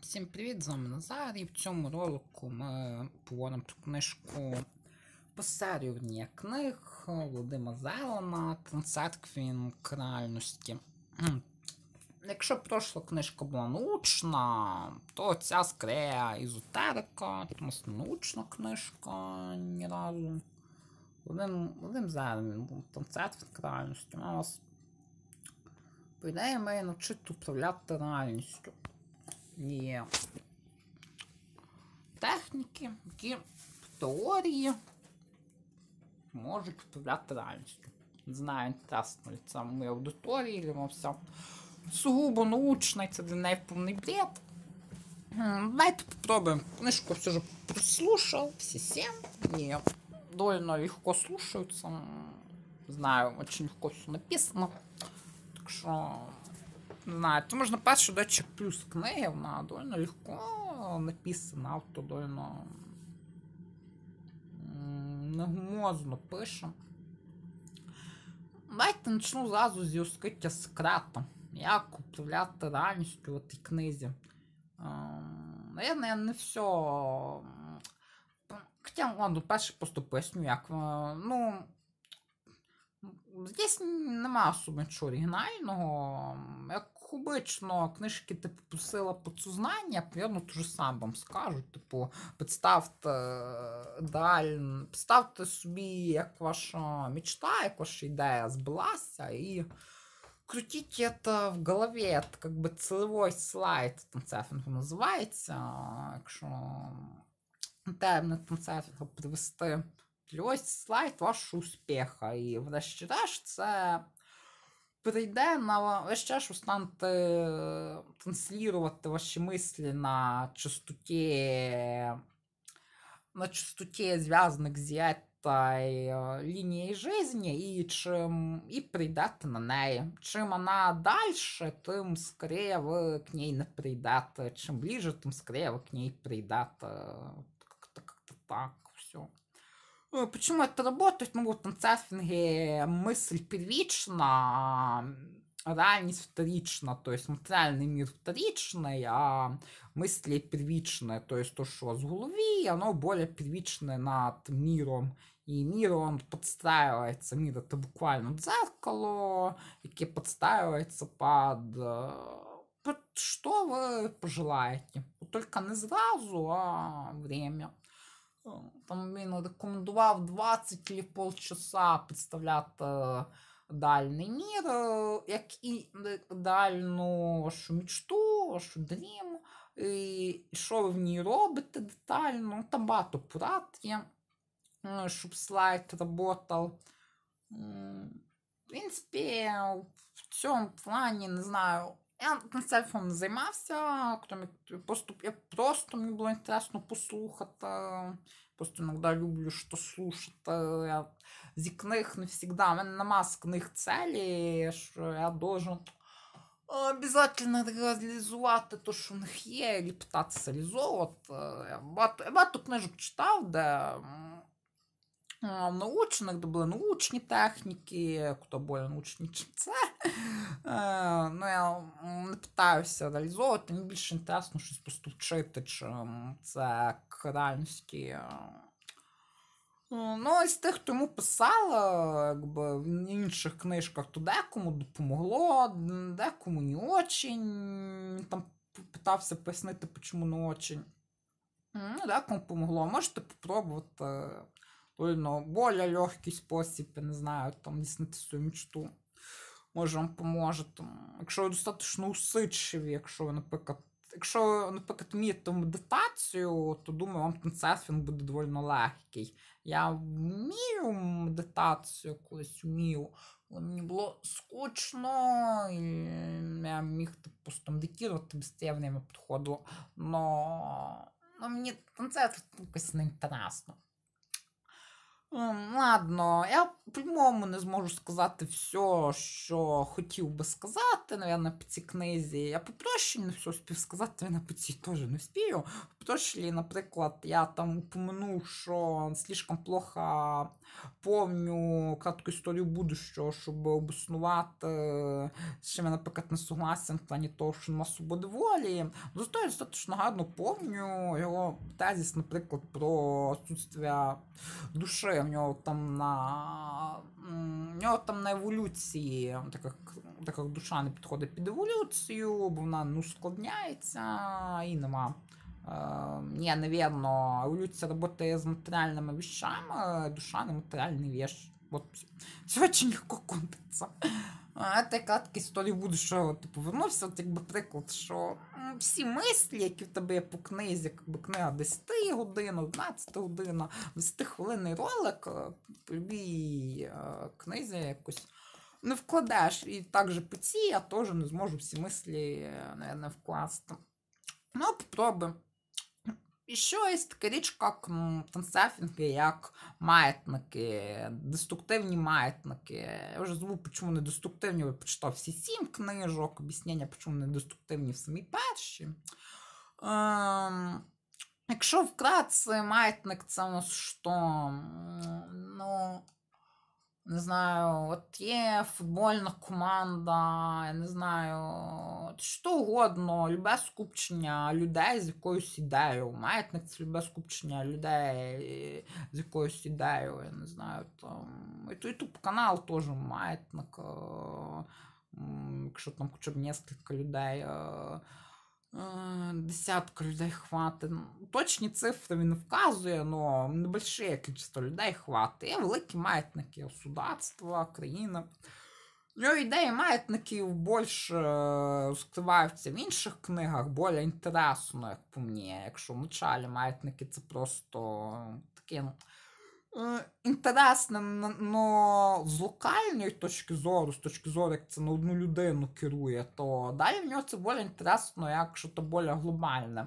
Всім привіт, з вами Назар і в цьому ролику ми поводимо ту книжку Посерювання книг Володима Зелена Трансерквін крайності. Якщо прошла книжка була научна, то ця скрея ізотерика, тому що научна книжка ні разу. Володим, Володим Зелен, Трансерквін крайності. Нас... По ідеї має навчити управляти реальністю є техніки, які в теорії можуть вправляти реальністю. Знаю, інтересно ли це моїй аудиторії, або все сугубо научне, це для неї повний бред. Давайте попробуємо. Книжку все ж прослушав, всі сім. Ні, довольно легко слушаються. Знаю, очень легко все написано. Так що не знаю, тому ж на перший дочек плюс книги, вона довольно легко написана, авто довольно негумозно пише. Давайте почну зразу зі розкриття секрета. Як управляти реальністю в цій книзі. Ем, Наверное, я не все. Хотя, ладно, перше просто поясню, як. Е, ну. Здесь нема особо нічого оригінального. Як обычно книжки типу посила підсознання, певно, то ж сам вам скажу. Типу, представте даль, представте собі, як ваша мечта, як ваша ідея збилася, і крутіть це в голові, це как би цілевий слайд танцефінгу називається. Якщо термін танцефінгу привести, ось слайд вашого успіха. І врешті-решт це прийде на весь час станете е, транслірувати ваші мислі на частоті, на частоті зв'язаних з єта е, лінії життя, і чим і прийдете на неї. Чим вона далі, тим скоріше ви к ній не прийдете. Чим ближче, тим скоріше ви к ній прийдете. Так, так, так. Э, почему это работает, ну вот на мысль первична, реальность вторична, то есть материальный мир вторичный, а мысли первичные, то есть то, что с головы, оно более первичное над миром, и мир он подстраивается, мир это буквально зеркало, яке подстраивается под э, под что вы пожелаете. Только не сразу, а время. Там він рекомендував 20 чи полчаса підставляти э, дальний мір, э, як і дальну вашу мічту, вашу дрім, і що ви в ній робите детально. Ну, там багато порад є, щоб слайд працював. В принципі, в цьому плані не знаю. Я на телефон не займався, просто я просто мені було інтересно послухати. Просто іноді люблю що слушати. Я зі книг не завжди. У мене нема з книг цілі, що я должен обов'язково реалізувати те, що в них є, і пытатися реалізовувати. Я багато, я багато книжок читав, де Научних, де були научні техніки, хто более научні чим це. Э, ну, Я не питаюся реалізовувати, мені більше інтересно щось просто вчити, чи це кранські. Ну, із ну, тих, хто йому писала, якби в інших книжках, то декому допомогло, декому не очень. Там питався пояснити, чому не очень. Ну, Декому помогло, Можете попробувати. Э, Ладно, более легкий спосіб, я не знаю, там дійснити свою мечту. Може вам поможете. Якщо ви достатньо усидчиві, якщо ви, наприклад, якщо, наприклад, вмієте медитацію, то думаю, вам процес він буде доволі легкий. Я вмію медитацію, колись вмію. Мені було скучно, і я міг просто типу, там декірувати, без я підходило. Но, но мені концерт якось не інтересно. Ладно, я по-моєму не зможу сказати все, що хотів би сказати, навіть по цій книзі. Я по Петрощині все спів сказати, я по цій теж не спію. По наприклад, я там упомянув, що слишком плохо повню кратку історію будущого, щоб обоснувати, з чим я, наприклад, не согласен в плані того, що нема свободи волі. Ну, Зато я достатньо гарно повню його тезіс, наприклад, про отсутствие душі. В нього там на в нього там на еволюції, так як, так як душа не підходить під еволюцію, бо вона ну, складняється і нема. Не, наверное, революция работает с материальными вещами, душа на матеріальний вещь. Вот. Все очень легко контриться. Це краткі історії будущого. Ти повернувся, типу, от якби приклад, що всі мислі, які в тебе є по книзі, якби книга 10 годин, 11 година, 10 хвилинний ролик по е, любій е, книзі якось не вкладеш. І так же по цій я теж не зможу всі мислі е, не вкласти. Ну, попробуємо. Що є така річка, як трансерфінги, як маятники, деструктивні маятники. Я вже забув, чому не деструктивні, я почитав всі сім книжок, об'яснення, чому не деструктивні в самій перші. Ем, якщо вкратце, маятник це у нас що? Ну, Е, не знаю, от є футбольна команда, я не знаю, що угодно, любе скупчення людей з якоюсь ідеєю. Маятник це любе скупчення людей е, з якоюсь ідеєю, я не знаю. там, І Ютуб канал теж маятник, е, якщо там хоча б несколько людей. Е, десятку людей хватить. Ну, точні цифри він вказує, але небольше кількість людей хватить. Є великі маятники судацтва, країна. Його ідеї маятників більше розкриваються е, в інших книгах, більш інтересно, як по мені. Якщо в началі маятники це просто такі ну, Е, інтересне, но з локальної точки зору, з точки зору, як це на одну людину керує, то далі в нього це більш інтересно, якщо то більш глобальне.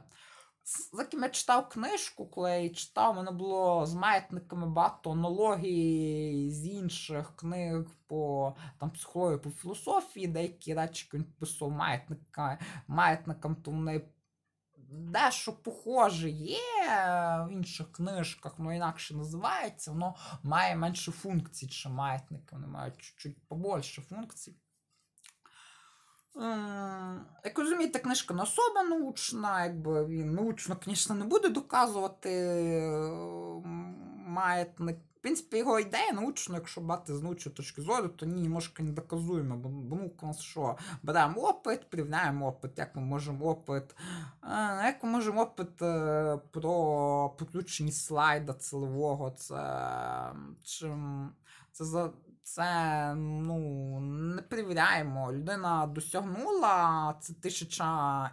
Заким я читав книжку, коли я її читав, мене було з маятниками багато аналогій з інших книг по там, психології, по філософії, деякі речі він писав маятникам, маятникам то вони дещо похоже є э, в інших книжках, воно інакше називається, воно має менше функцій, чи маятники, вони мають чуть-чуть побольше функцій. Як э, розумієте, книжка не особа научна, якби він научно, звісно, не буде доказувати э, маятник в принципі, його ідея научно, якщо брати з научної точки зору, то ні, немножко не доказуємо, бо, ну, що, беремо опит, порівняємо опит, як ми можемо опит, а, е, як ми можемо опит а, е, про підключення слайда цілового, це чим. Це за це ну не перевіряємо. Людина досягнула це тисяча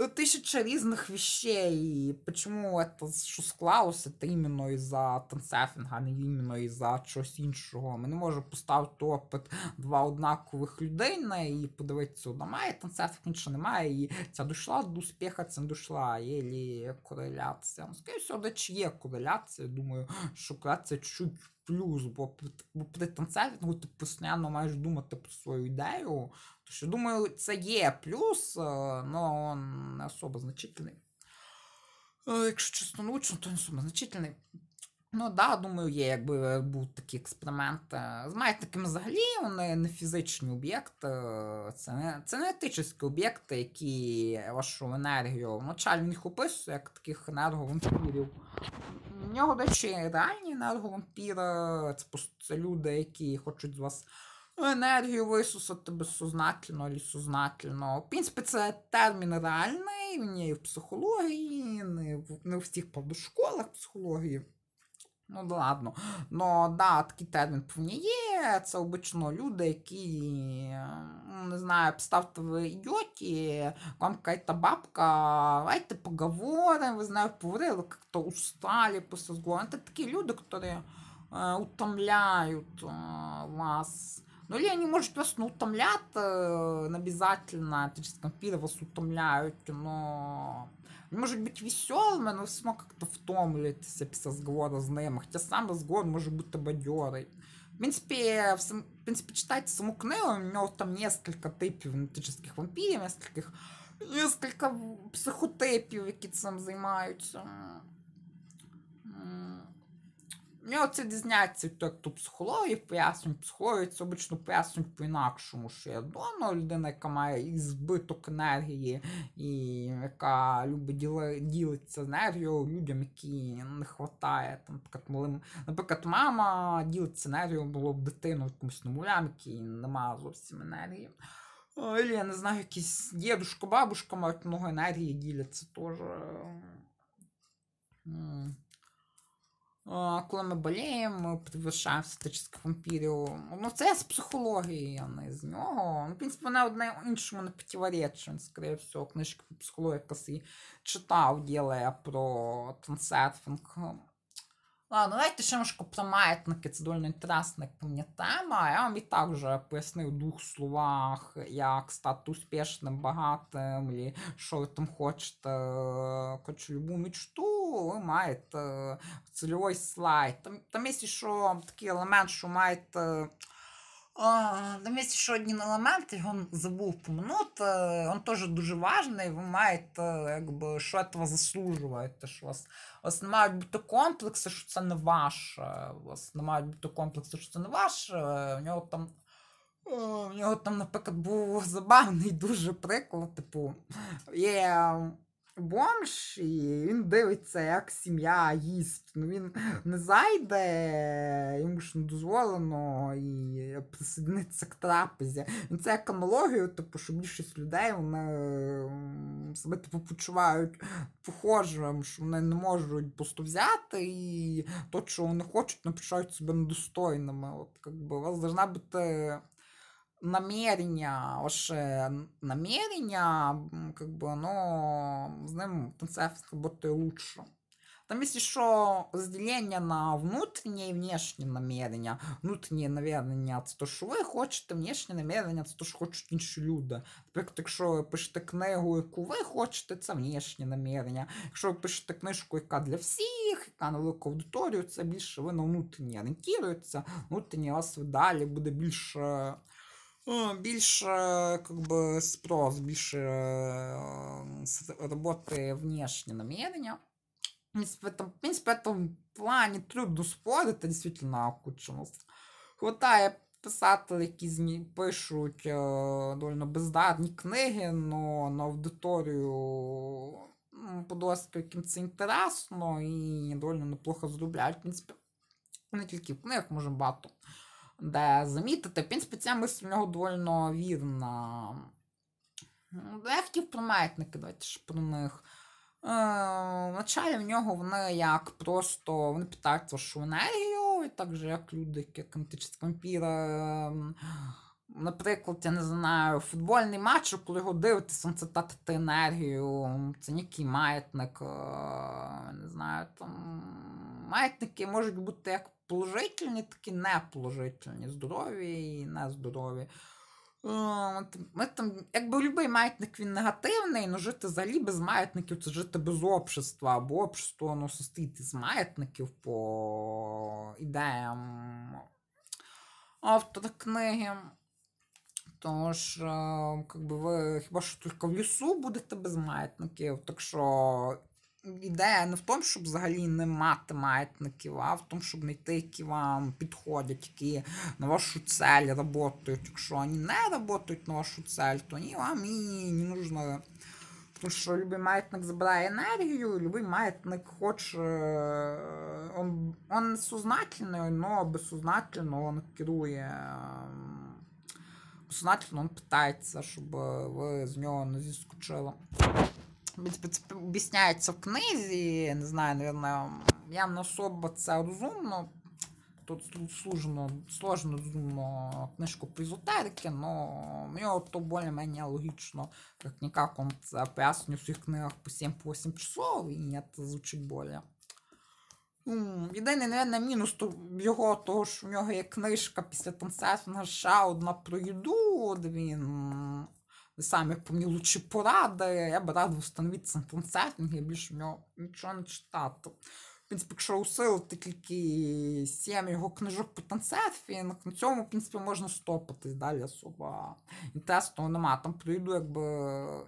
Э, тысяча разных вещей. почому это що склалося, это іменно із-за Тансефінга, не іменно із-за чогось іншого. Ми не можемо поставити опит два однакових людей на і подивитися, одна має Тансефінг, інша немає, і ця дійшла до успіха, ця не дійшла. Є лі кореляція? Ну, скоріше всього, чи є кореляція, думаю, що кореляція чуть плюс, бо, бо при танцефінгу ти постійно маєш думати про свою ідею, Что, думаю, це є плюс, але э, он не особо значительний. Якщо э, чесно научно, ну, то не особо значительний. Ну да, думаю, є, якби будуть такі експерименти. З маятниками взагалі вони э, не фізичні об'єкти, це не це не етичні об'єкти, які вашу енергію вначаль їх описує, як таких енерговампірів. У нього, до речі, реальні енерговампіри, це просто це люди, які хочуть з вас. Ну, енергію висусати безсознательно або сознательно. В принципі, це термін реальний, він є і в психології, не в, не в всіх правда, школах психології. Ну, да ладно. Ну, да, такий термін повні є. Це обично люди, які, ну, не знаю, представте, ви Йоті, вам якась бабка, давайте поговоримо, ви знаєте, поговорили, як-то усталі після розговору. Ну, це такі люди, які е, утомляють е, вас. Ну или они, может, вас ну, утомляют э, обязательно, то есть вампиры вас утомляют, но... Может быть веселим, но все одно как-то в том втомлюється після зговору с ними. Хоча сам розговор може бути бадьорий. В принципі, в, сам... в принципе читайте саму книгу, у нього там несколько типов генетичних вампиров, нескольких несколько психотипів, які цим займаються. Мені ну, оце дізняться так то психологів пояснюють, психологи це обично пояснюють по-інакшому, що я дома людина, яка має збиток енергії, і яка любить ділитися енергією людям, які не вистачає. Там, наприклад, малим... наприклад, мама ділиться енергією, було б дитину якомусь немовлям, який немає зовсім енергії. Ой, я не знаю, якісь дідушка, бабушка мають много енергії діляться теж. Ем, коли ми боліємо, ми підвищаємо статических вампірів. Ну, це з психології, а не з нього. Ну, в принципі, вона одне іншому не противоречить. Він, скоріше всього, книжки по психології якраз і читав, діле про трансерфінг. Ладно, давайте ще ж Маятники, це доволі інтересна тема. Я вам і так вже пояснив в двох словах, як стати успішним, багатим, що ви там хочете, хочу любу мечту, ви маєте цільовий слайд. Там, там є що такий елемент, що маєте. Вместе еще один элемент, его забыл упомянуть, э, он теж дуже важный, ви маєте, якби, э, що этого заслуживаете, що у вас, вас не мають бути комплекси, що це не ваше, у вас не мають бути комплекси, що це не ваше, у нього э, там, у нього там, наприклад, був забавний дуже приклад, типу, є бомж, і він дивиться, як сім'я їсть. Ну Він не зайде, йому ж не дозволено і присоединиться к трапезі. Ну, Це як аналогію, типу, що більшість людей вони себе типу, почувають похожим, що вони не можуть просто взяти і то, що вони хочуть, напишають себе недостойними. От, якби, У вас должна бути намерення, ось намерення, как бы оно з ним в кінцеві лучше. Там есть еще разделение на внутреннее и внешнее намерення. Внутреннє намерения це то, що вы хочете, внешнє намірення це то, що хочуть інші люди. Наприклад, якщо ви пишете книгу, яку ви хочете, це внешнє намірення. Якщо ви пишете книжку, яка для всіх, яка на велику аудиторію, це більше ви на внутрішнє орієнтуєтеся. Внутрішнє вас далі буде більше Ну, більше е, как бы спрос, більше е, роботи внешне намерення. В принципі, в этом плані трудно спорити, дійсно кучу. Хватає писати, які змі пишуть е, доволі бездарні книги, но на аудиторію подорожки, яким це інтересно і доволі неплохо зробляють. В принципі, не тільки в книгах може багато де замітити, в принципі, ця мисль в нього довольно вірна. Ну, я хотів про маятники, давайте ж про них. Е, вначалі в нього вони як просто вони питають вашу енергію, і так же як люди, як античні вампіри. Ем, наприклад, я не знаю, футбольний матч, коли його дивитися, ну, це тати енергію, це ніякий маятник, е, не знаю, там маятники можуть бути як положительні, так і неположительні, здорові і нездорові. Е, ми там, Якби любий маятник він негативний, але ну, жити взагалі без маятників це жити без общества, або общество воно ну, состоїть із маятників по ідеям автора книги. Тож, е, якби ви хіба що тільки в лісу будете без маятників, так що ідея не в тому, щоб взагалі не мати маятників, а в тому, щоб знайти, які вам підходять, які на вашу цель працюють. Якщо вони не працюють на вашу цель, то ні, вам і не нужно. Тому що любий маятник забирає енергію, любий маятник хоче, е, он, сознательний, але безсознательно он керує. Ем, Сознательно він питається, щоб ви з нього не зіскочили об'ясняється в книзі, не знаю, наверное, не особо це розумно. Тут сложно, сложно думаю, книжку по эзотерике, но мне то более-менее логично, как никак он поясню в своих книгах по 7-8 часов, и это звучить более. Ну, єдиний, наверное, мінус то його, того, що в нього є книжка після танця, ще одна про їду, де він Саме сами по мне лучше порады, я бы рада встановитися на трансайтинг, я більше в нього нічого не читати. В принципі, якщо усилити тільки сім його книжок по трансерфінг, на цьому, в принципі, можна стопитись далі особо. Інтересного нема. Там прийду, якби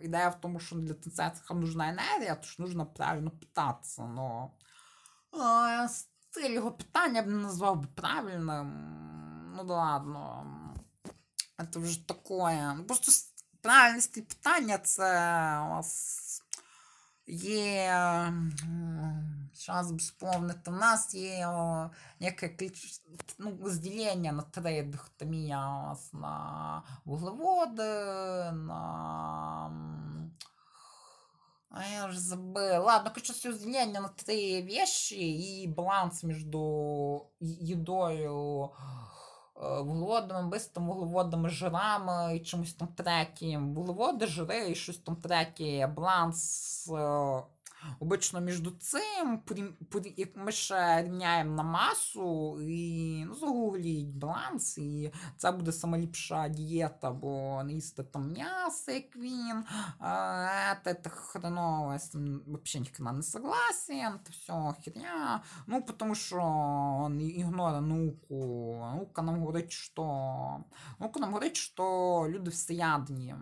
ідея в тому, що для трансерфінга нужна енергія, тож нужно правильно питатися. Но... А, стиль його питання я б не назвав би правильним. Ну да ладно. Це вже таке. Ну, просто правильності питання це у нас є. Зараз сповнити. У нас є о, яке ну, розділення на три дихотомія у нас на вуглеводи, на. А я вже забыла. Ладно, все разделение на три вещи и баланс между едою, вуглеводами, бистими вуглеводами, жирами і чимось там третім. Вуглеводи, жири і щось там третє, бланс. Е, Обично між цим як ми ще рівняємо на масу і ну, загугліть баланс, і це буде самоліпша дієта, бо не їсти там м'ясо, як він. Це хреново, взагалі ніхто не согласен, це все херня. Ну, тому що він ігнорує науку. Наука нам говорить, що наука нам говорить, що люди всеядні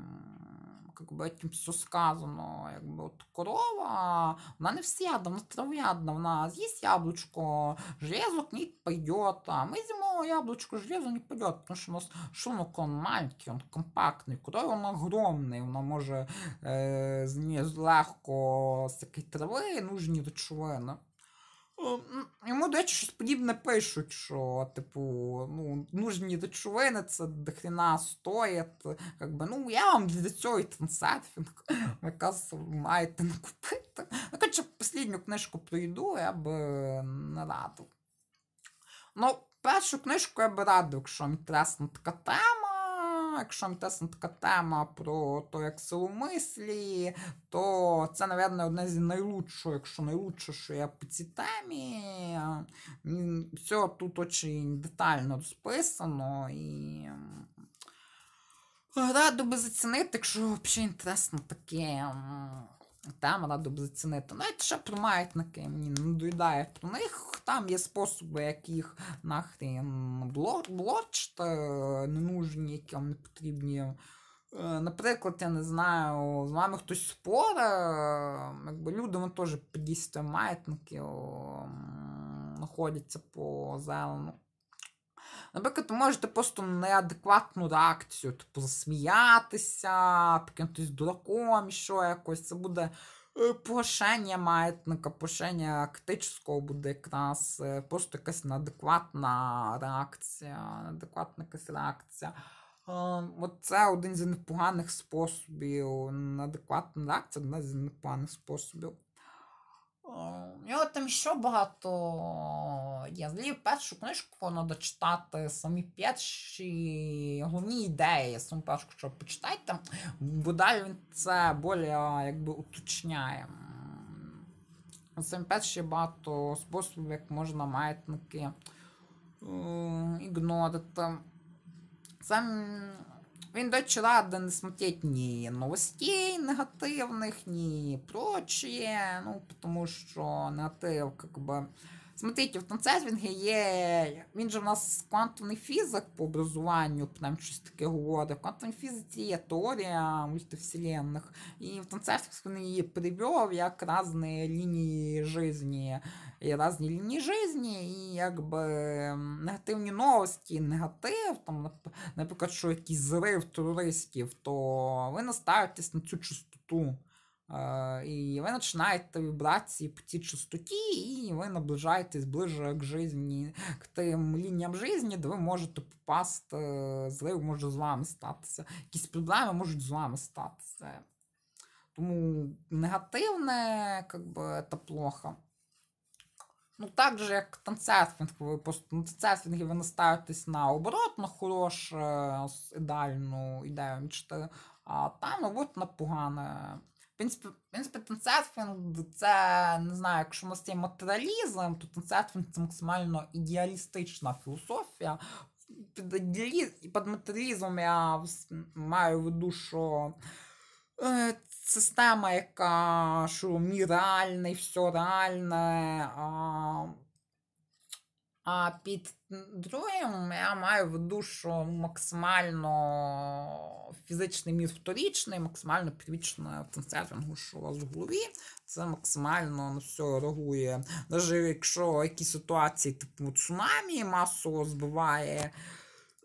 якби тим все сказано, якби от корова, вона не всеядна, вона трав'ядна, вона з'їсть яблучко, железо к ней пойдет, а мы зимовое яблочко железо не пойдет, тому що у нас шунок он маленький, он компактний, корова он огромний, вона може э, е, з легко з такої трави нужні речовини. Е, йому, до речі, щось подібне пишуть, що, типу, ну, нужні дочовини, це дохріна стоїть. Якби, ну, я вам для цього і трансерфінг, якраз маєте не купити. Ну, коротше, послідню книжку пройду, я би не радив. Ну, першу книжку я би радив, якщо вам інтересна така тема якщо МТС така тема про то, як силу мислі, то це, напевно, одне з найлучшого, якщо найлучше, що я по цій темі. Все тут очень детально розписано і. Раду би зацінити, якщо взагалі інтересно таке. Там радо б зацінити. «Ну, Навіть ще про маятники мені не доїдає про них. Там є способи, як їх нахрін блочити, ненужні, які вам не потрібні. Е, наприклад, я не знаю, з вами хтось спора. якби люди вони теж підійсти маятники знаходяться по зелену. Наприклад, ви можете просто неадекватну реакцію, типу засміятися, прикинутись дураком, що якось це буде е, погашення маятника, погашення критичного буде якраз е, просто якась неадекватна реакція, неадекватна якась реакція. От це один з непоганих способів. Неадекватна реакція один з непоганих способів. Е, у нього там ще багато є злів. Першу книжку треба дочитати самі перші головні ідеї. Саму першу, що почитайте, бо далі він це більше якби уточняє. Самі перші багато способів, як можна маятники е, ігнорити. Це він, до рада не смотреть ні новостей негативних, ні прочі, Ну, тому що негатив, как бы. Смотрите, в Танцезвінги є. Він же в нас квантовний фізик по образуванню, принаймні щось таке говорить. В квантовій фізиці є теорія мультивселенних. І в Танцезвінгах він її привів як різні лінії житті. І різні лінії житті, і якби негативні новості, негатив, там, наприклад, що якийсь зрив туристів, то ви наставитесь на цю частоту. Е, і ви починаєте вибрации по цій частоте, і ви наближаєтесь ближе к жизни, к тим лініям жизни, де ви можете попасти, злив може з вами статися. Якісь проблеми можуть з вами статися. Тому негативне как би, це плохо. Ну, так же, як танцерфінг, ви просто на танцерфінгі ви наставитесь на оборот, на хороше, ідеальну ідею мечти, а там, мабуть, на погане принципі, в принципі, це не знаю, якщо нас є матеріалізм, то Тенцетфілд це максимально ідеалістична філософія. Під, ідеаліз... під матеріалізмом я маю в виду, що э, система, яка що мій реальний, все реальне. А... А під другим я маю в душу максимально фізичний міст вторічний, максимально підвічне функціонінгу, що у вас в голові. Це максимально на все реагує. Навіть якщо якісь ситуації, типу цунамі масово збиває.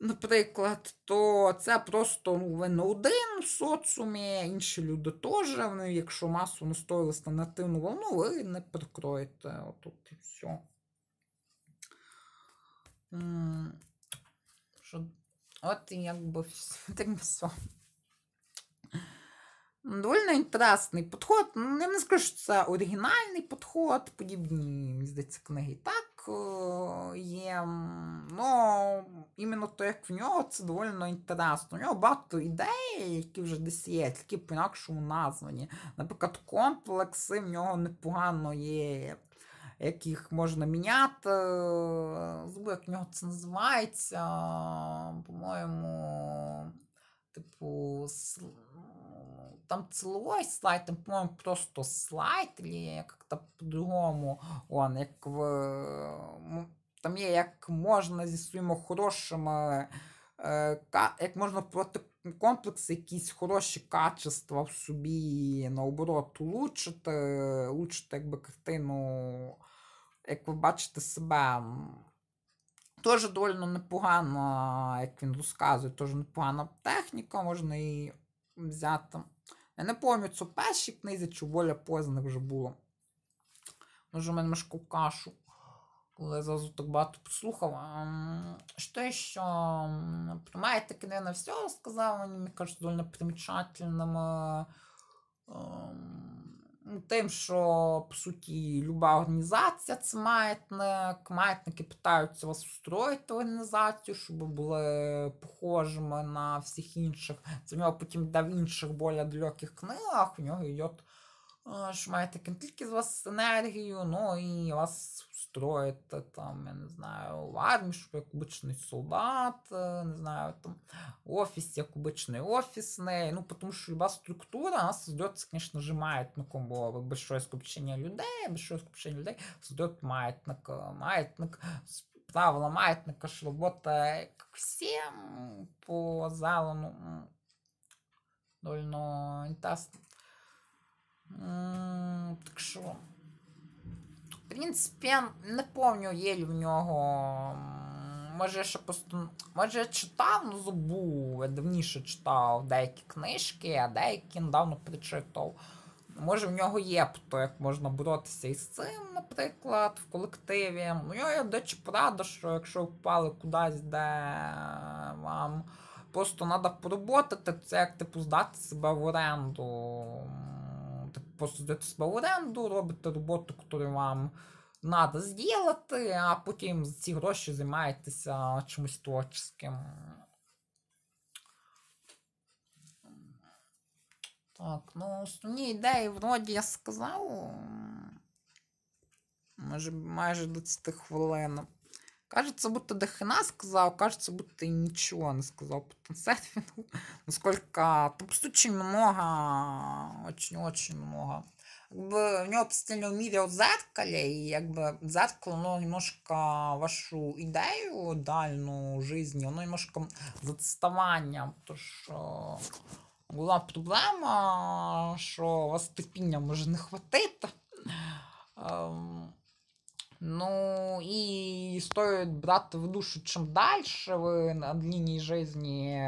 Наприклад, то це просто ну, ви не один в соціумі, інші люди теж. Вони, якщо масово настоїлися на негативну волну, ви не прикроєте отут і все що от якби тим все. Довольно інтересний підход. Ну, я не скажу, що це оригінальний підход, подібні, мені здається, книги так е, є. Ну, іменно то, як в нього, це доволі інтересно. У нього багато ідей, які вже десь є, тільки по-інакшому названі. Наприклад, комплекси в нього непогано є яких можна міняти. Е, Забув, як в нього це називається. По-моєму, типу, там цілий слайд, там, по-моєму, просто слайд, як-то по-другому. Он, як в... Там є, як можна зі своїми хорошими, е, як можна проти комплекси, якісь хороші качества в собі, наоборот, улучшити, улучшити якби картину, як ви бачите себе. Теж доволі непогана, як він розказує, теж непогана техніка, можна її взяти. Я не пам'ятаю, це перші книзі, чи воля познаних вже було. Може, в мене мешку кашу коли я зразу так багато послухав, що те, що приймає таки не на все, сказав мені, мені кажуть, доволі примічательним ем, тим, що по суті люба організація це маятник, маятники питаються вас устроїти організацію, щоб ви були похожими на всіх інших. Це в нього потім йде в інших болі далеких книгах, у нього йде е, що маєте не тільки з вас енергію, ну і вас строится там, я не знаю, в армии, что як обычный солдат, э, не знаю, там офис, як обычный офисный, ну, потому что любая структура, она создается, конечно же, маятником, такому как большое скупчение людей, большое скупчение людей создает маятник, э, маятник правила маятника ж работає э, всем по залу, ну, довольно інтересно. Так що В принципі, я не повню єль в нього. Може, ще посту... Може, я читав, ну забув. Я давніше читав деякі книжки, а деякі недавно прочитав. Може, в нього є то, як можна боротися із цим, наприклад, в колективі. Ну, я, до речі, порада, що якщо впали кудись, де вам просто треба поработати, це як типу здати себе в оренду просто здаєте себе в оренду, робите роботу, яку вам треба зробити, а потім за ці гроші займаєтеся чимось творчим. Так, ну основні ідеї вроді я сказав. Може майже 20 хвилин. Кажется, будто до хрена сказал, кажется, будто ничего не сказал по концерту. Насколько... Там ну, просто очень много, очень-очень много. Якби в нього постійно міряв дзеркалі, і якби дзеркало воно немножко вашу ідею дальну житті, воно немножко з відставанням. Тож була проблема, що у вас терпіння може не хватити. Ну і стоїть брати в душу, чим далі ви на линии житті,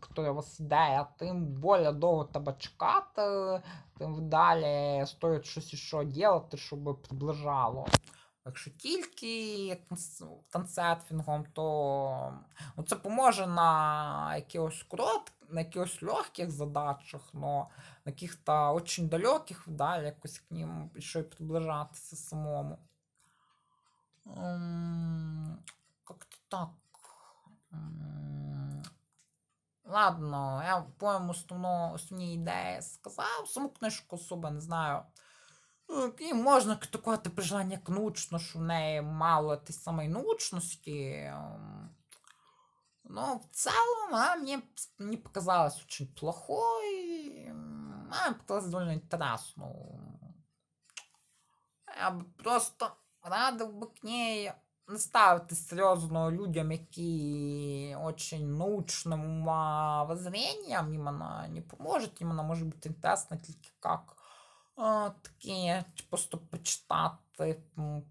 хто вас ідея, тим більше довго треба чекати, тим далі стоїть щось ще делати, щоб приближало. Якщо тільки танцетфінгом, э, то ну, це поможе на якихось коротких, на якихось легких задачах, но на яких-то дуже далеких, да, якось к ним ще й приближатися самому. Как-то так. Ладно, я по-моєму основно, основні ідеї сказав. Саму книжку особо не знаю. І ну, можна критикувати приживання як нучно, що в неї мало ті самої научності Но в целом она мне не показалась очень плохой. Она показалась довольно интересной. Я бы просто радив би к ней не ставити серйозно людям, які очень научным воззрением именно не поможет, именно може бути інтересна тільки як такі просто почитати,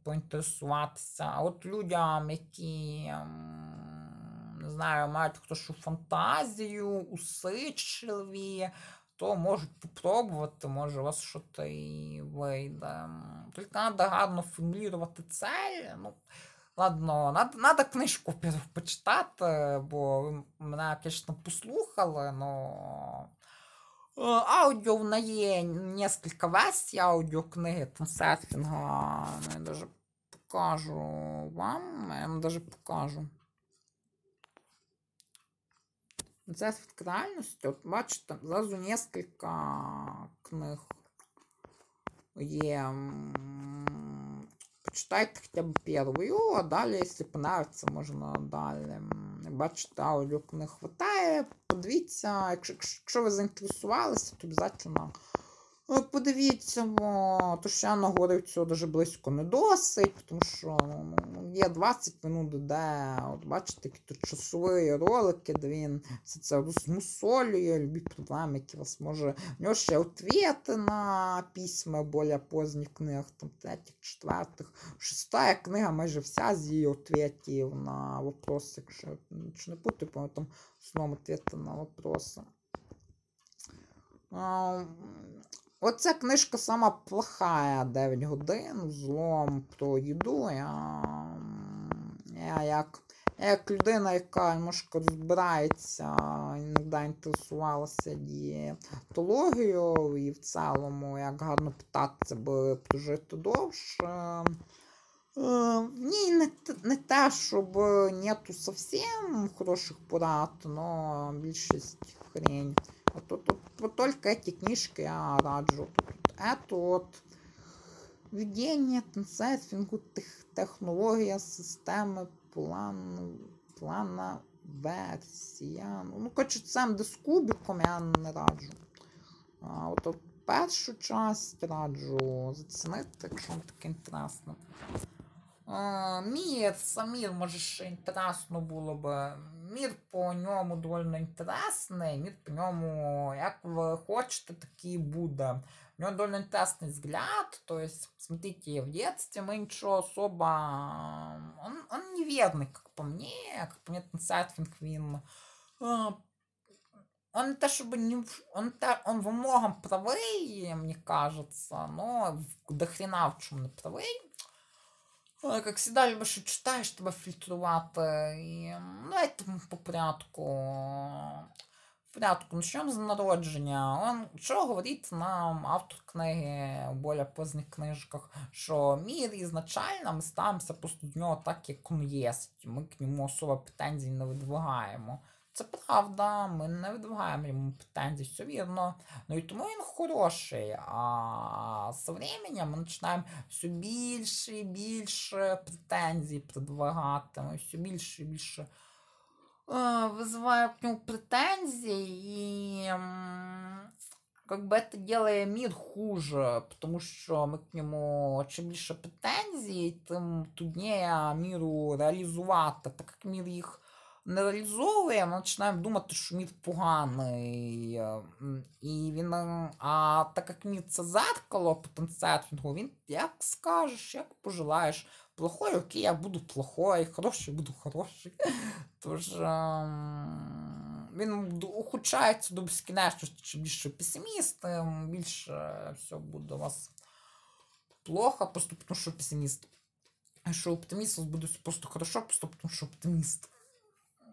поінтересуватися. от людям, які не знаю, мають хтось фантазію, усичливі, то можуть попробувати, може у вас щось і вийде. Тільки треба гарно формулювати цель. Ну, Ладно, надо, книжку почитати, бо ви мене, звісно, послухали, але аудіо в неї є кілька версій аудіокниги трансерфінга. Я даже покажу вам, я вам даже покажу. Ну, Засвідки реальності, от бачите, зразу нескільки книг є. Ем, почитайте хоча б першу. а далі, якщо понравиться, можна далі. Бачите, аудіо книг хватає. Подивіться, якщо, якщо ви заінтересувалися, то обов'язково Ну, от подивіться, то ще на гори цього дуже близько не досить, тому що ну, ну, є 20 минут, де от бачите, які тут часові ролики, де він все це розмусолює, любі проблеми, які вас може. У нього ще отвіти на письма боля поздніх книг, там третіх, четвертих, шестая книга майже вся з її отвітів на вопроси, якщо чи не пути, там основному отвіти на вопроси. Оця книжка сама плохая 9 годин, злом про їду. Я я як як людина, яка може, розбирається, іноді інтересувалася дієтологією, і в цілому, як гарно питатися, би прожити довше. Е, ні, не, не те, щоб нету зовсім хороших порад, але більшість хрень. Вот тут, вот, вот только эти книжки я раджу. Это вот введение трансерфингу, технология, системи, план, плана, версія. Ну, хоч ну, сам де я не раджу. А, от, от першу часть раджу зацінити, якщо вам таке інтересно. Мір, самір, може, ще інтересно було би. мир по нему довольно интересный, мир по нему, как ви хочете, такие буде. У него довольно интересный взгляд, то есть, смотрите, в детстве мы ничего особо... Он, он неверный, как по мне, как по мне, Тенсайтвинг, Вин. А, он не то чтобы не... Он, то, он во многом правый, мне кажется, но дохрена в чем не правый. Э, как всегда, либо что читаешь, либо фильтрувати. І давайте ну, по порядку. порядку, начнем з народження. Он, що говорить нам автор книги у більш поздніх книжках, що мір ізначально ми ставимося просто до нього так, як он є. Ми к ньому особо претензій не видвигаємо. Це правда, ми не відвигаємо йому претензій, все вірно. Ну і тому він хороший. А з временем ми починаємо все більше і більше претензій придвигати, ми все більше і більше е, вызываю к нему претензии, и как бы это делает мир хуже, потому что мы к нему чим більше претензій, тим труднее миру реалізувати, так як мір їх не реалізовує, ми починаємо думати, що міф поганий. Е, і він, е, А так як мід це зеркало потенціатвінгу, він як скажеш, як пожелаєш. Плохой, окей, я буду плохой, хороший буду хороший. Тож е, він ухудшається до безкінечності, чи більше песиміст, більше все буде у вас плохо, просто тому що песиміст. що оптиміст буде просто хорошо, просто тому що оптиміст.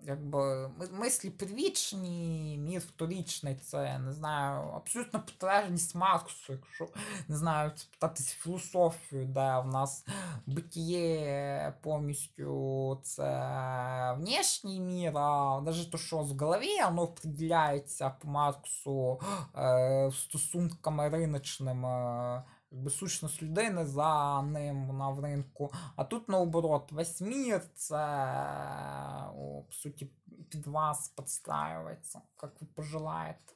Якби мислі первічні, мір вторічний, це не знаю, абсолютно протилежність Марксу, якщо не знаю, це питатись філософію, де в нас битіє повністю це внішній мір, а навіть то, що з голові, воно приділяється по Марксу е, э, стосунками риночними. Э, якби сущність людини за ним на в ринку. А тут наоборот, весь мір це о, по суті під вас підстраюється, як ви пожелаєте.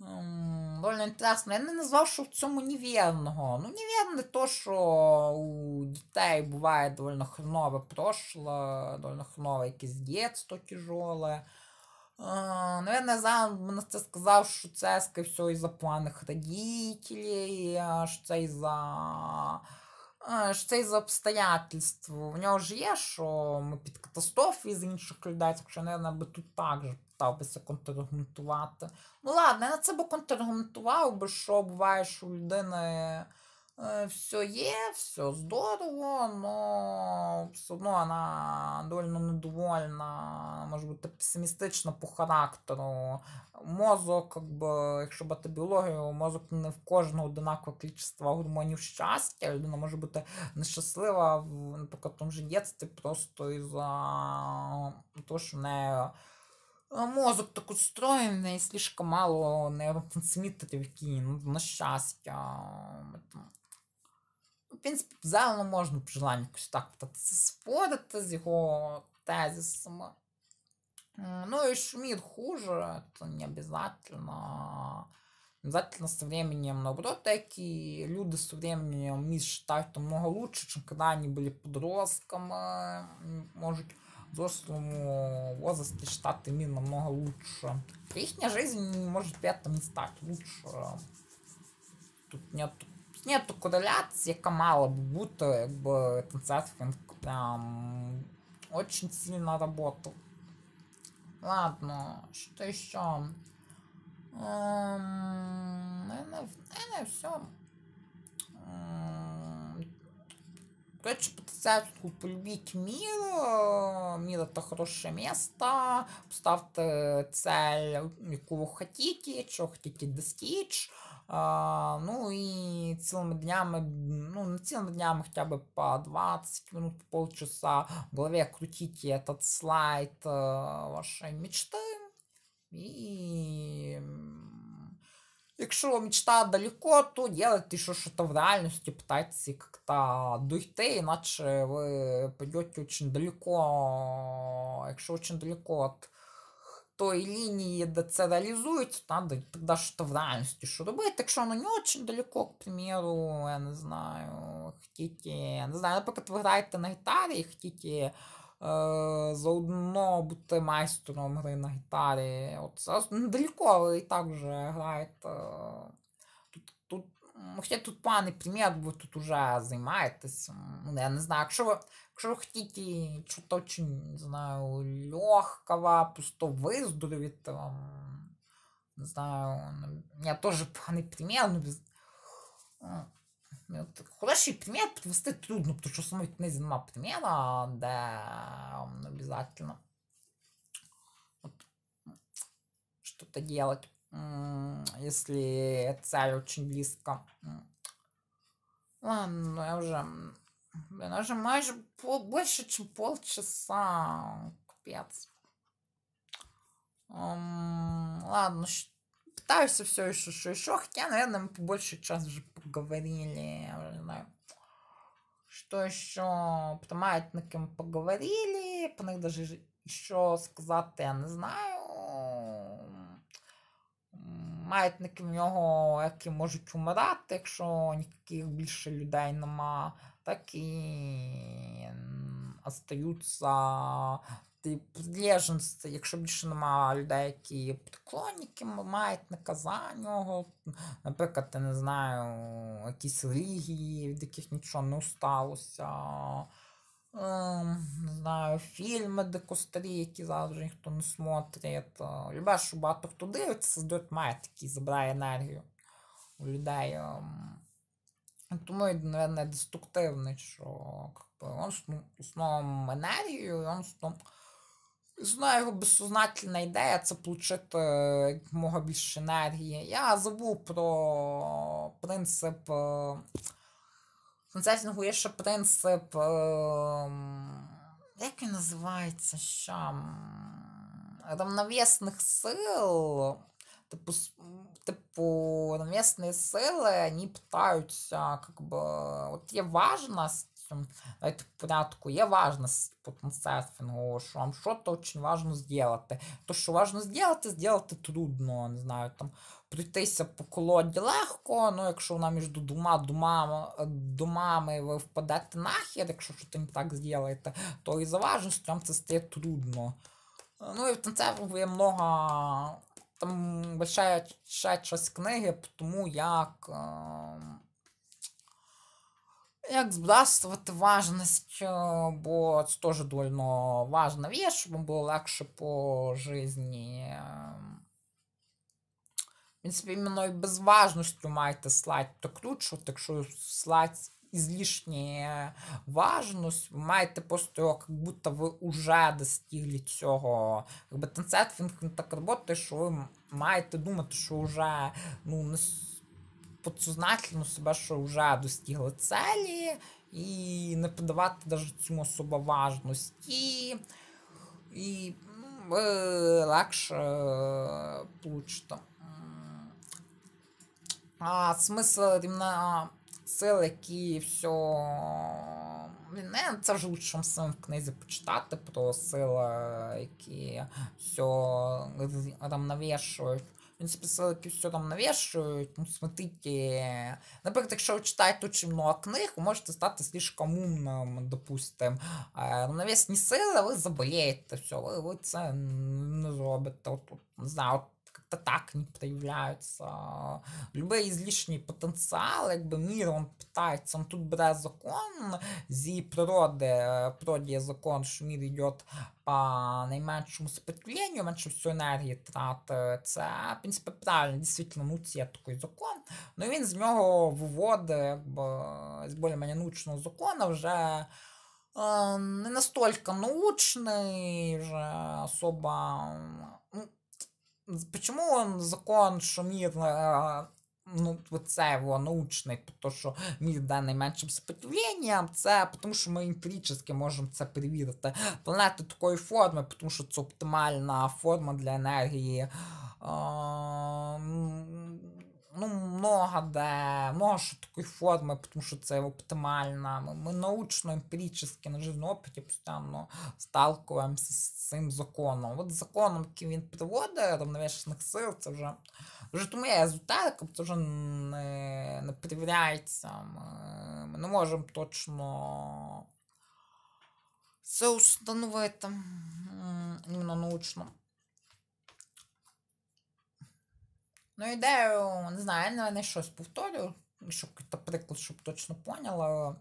Ем, довольно інтересно. Я не назвав, що в цьому невірного. Ну, невірне то, що у дітей буває довольно хронове прошло, довольно хренове якесь дітство тяжоле. Ну, я не знаю, мені це сказав, що це все із-за поганих родителів, е, що це із-за е, що це із-за обстоятельств. В нього ж є, що ми під катастрофі з інших людей, так що, мабуть, би тут також же питався контраргументувати. Ну ладно, я на це б контраргументував, бо що буває, що у людини все є, все здорово, но все одно вона довольно недовольна, може бути песимістична по характеру. Мозок, якби, якщо брати біологію, мозок не в кожного одинакове кількість гормонів щастя. Людина може бути э, нещаслива, в, наприклад, ну, в тому же дітстві просто із-за того, що в неї э, Мозок так устроєний, слишком мало нейротрансміттерів, які ну, на щастя. В принципі, зелено можна при желанні якось так спорити з його тезисами. Ну и шумит хуже, это не обязательно. Обязательно со временем, наоборот, такие люди со временем мисс считают намного лучше, чем когда они были подростками. Может, взрослому возрасте считать мир намного лучше. Их жизнь может при этом не стать лучше. Тут нет нету корреляции Камала будто как бы этот саспинг прям очень сильно работал. Ладно, что еще? Эм, Наверное, все. Эм, короче, пытаться полюбить мир. Мир это хорошее место. Поставьте цель, какую хотите, что хотите достичь. А, Ну і цілими днями, ну не цілими днями хоча б по 20 минут, по полчаса в голове крутите этот слайд э, вашей мечты. І якщо мечта далеко, то делайте ще щось в реальності, питайтеся як-то дойти, іначе ви пойдете очень далеко, якщо э, очень далеко від той лінії, де це реалізують, надо тоді ж в реальності що робити. Якщо воно не дуже далеко, к примеру, я не знаю, хотіть, я не знаю, наприклад, ви граєте на гітарі і хотіти е, заодно бути майстером гри на гітарі. це недалеко, але і так вже граєте. Тут, тут, хоча тут поганий примір, бо тут вже займаєтесь. Я не знаю, якщо ви Что хотите, что-то очень, не знаю, легкого, пусто там не знаю, у меня тоже поганый пример, но без... Хороший а, пример привести трудно, потому что самой не нема примера, да, обязательно вот, что-то делать, если цель очень близко. Ладно, я уже Она же майже пол, больше, чем полчаса. Капец. Um, ладно, пытаюсь все еще, еще, еще. Хотя, наверное, мы побольше час уже поговорили. не знаю. Что еще? потом на ким поговорили. По них даже еще сказать я не знаю. Маятники в нього, які можуть умирати, якщо ніяких більше людей нема так і остаються підлеженці, якщо більше немає людей, які підклонники мають наказання, наприклад, я не знаю, якісь релігії, від яких нічого не сталося. Не знаю, фільми декостарі, які зараз ніхто не смотрить. Любе, що багато хто дивиться, создають має такі, забирає енергію у людей. Ну, Тому и, наверное, деструктивный, что как бы, он ну, в енергію, і он в Знаю, його безсознательна ідея це получити якомога э, більше енергії. Я забув про принцип. Францесінгу є ще принцип. Як э, він називається? Равновісних сил. Типу, типу, местные сили, вони пытаются, как бы, от є важливість Давайте в порядку, є важливість потенсерфінгу, що вам щось дуже важливо зробити. То, що важливо зробити, зробити трудно, не знаю, там, пройтися по колоді легко, ну, якщо вона між двома домами, домами ви впадете нахід, якщо щось не так зробите, то і за важністю вам це стає трудно. Ну, і в танцеві є много там вивчає ще щось книги, тому як. Ем, як збрасувати важність, е, бо це теж довольно важна річ, щоб було легше по житті. Ем. В принципі, іменно і без важності маєте слайд так що слать излишняя важность, ви маєте просто, як будто ви вже достигли цього. Якби тенсетфінг так працює, що ви маєте думати, що вже ну, подсознательно себе, що вже достигли цілі, і не подавати навіть цьому особо важності. І э, легше получите. А смисл именно Селики, все. Не, це ж лучше в книзі почитати про сила, які все там навішують. Він списалки все там навішують, ну смотрите. Наприклад, якщо ви читаєте дуже багато книг, ви можете стати слишком умним, допустим. Е, навісні сили, ви заболієте все, ви, ви це не зробите. От, от, не знаю, от так не проявляются. Э, Любий излишній потенціал, якби мір он питається, он тут бере закон зі природи, природі є э, закон, що мір йде по найменшому спотвленню, менше всю енергії трати. Це, в принципі, правильно, дійсно, ну, це є такий закон. Ну він з нього виводить, якби, з більш-менш научного закону вже э, не настільки научний, вже особа Почому он закон, що мир е, ну, це його научний, то що мір да найменшим сопротивленням, це тому що ми емпірично можемо це перевірити. Планети такої форми, тому що це оптимальна форма для енергії. А, ну, много де, много что такой формы, потому что це оптимально. Мы, мы научно-эмпирически на жизненому опыті постійно сталкиваємося з цим законом. От законом, який він приводить, равновішених сил, це вже, вже тому є езотерика, це вже не, э, не перевіряється. Ми, э, ми не ну, можемо точно це установити іменно научно. Ну, ідею, не знаю, я не щось повторю, щоб приклад, щоб точно поняла.